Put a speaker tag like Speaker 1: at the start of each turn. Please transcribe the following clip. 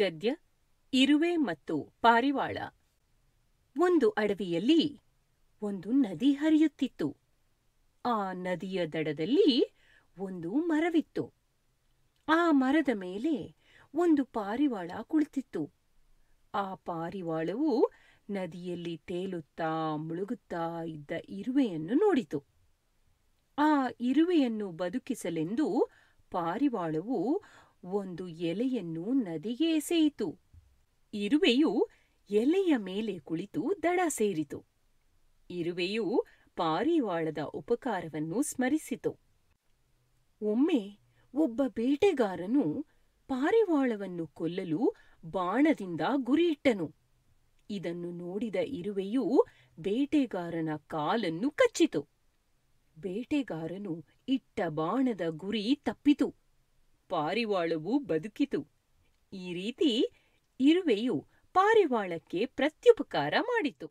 Speaker 1: ಗದ್ಯ ಇರುವೆ ಮತ್ತು ಪಾರಿವಾಳ ಒಂದು ಅಡವಿಯಲ್ಲಿ ಒಂದು ನದಿ ಹರಿಯುತ್ತಿತ್ತು ಆ ನದಿಯ ದಡದಲ್ಲಿ ಒಂದು ಮರವಿತ್ತು ಆ ಮರದ ಮೇಲೆ ಒಂದು ಪಾರಿವಾಳ ಕುಳಿತಿತ್ತು ಆ ಪಾರಿವಾಳವು ನದಿಯಲ್ಲಿ ತೇಲುತ್ತಾ ಮುಳುಗುತ್ತಾ ಇದ್ದ ಇರುವೆಯನ್ನು ನೋಡಿತು ಆ ಇರುವೆಯನ್ನು ಬದುಕಿಸಲೆಂದು ಪಾರಿವಾಳವು ಒಂದು ಎಲೆಯನ್ನು ನದಿಗೆ ಎಸೆಯಿತು ಇರುವೆಯು ಎಲೆಯ ಮೇಲೆ ಕುಳಿತು ದಡ ಸೇರಿತು ಇರುವೆಯು ಪಾರಿವಾಳದ ಉಪಕಾರವನ್ನು ಸ್ಮರಿಸಿತು ಒಮ್ಮೆ ಒಬ್ಬ ಬೇಟೆಗಾರನು ಪಾರಿವಾಳವನ್ನು ಕೊಲ್ಲಲು ಬಾಣದಿಂದ ಗುರಿಯಿಟ್ಟನು ಇದನ್ನು ನೋಡಿದ ಇರುವೆಯು ಬೇಟೆಗಾರನ ಕಾಲನ್ನು ಕಚ್ಚಿತು ಬೇಟೆಗಾರನು ಇಟ್ಟ ಬಾಣದ ಗುರಿ ತಪ್ಪಿತು ಪಾರಿವಾಳವು ಬದುಕಿತು ಈ ರೀತಿ ಇರುವೆಯು ಪಾರಿವಾಳಕ್ಕೆ ಪ್ರತ್ಯುಪಕಾರ ಮಾಡಿತು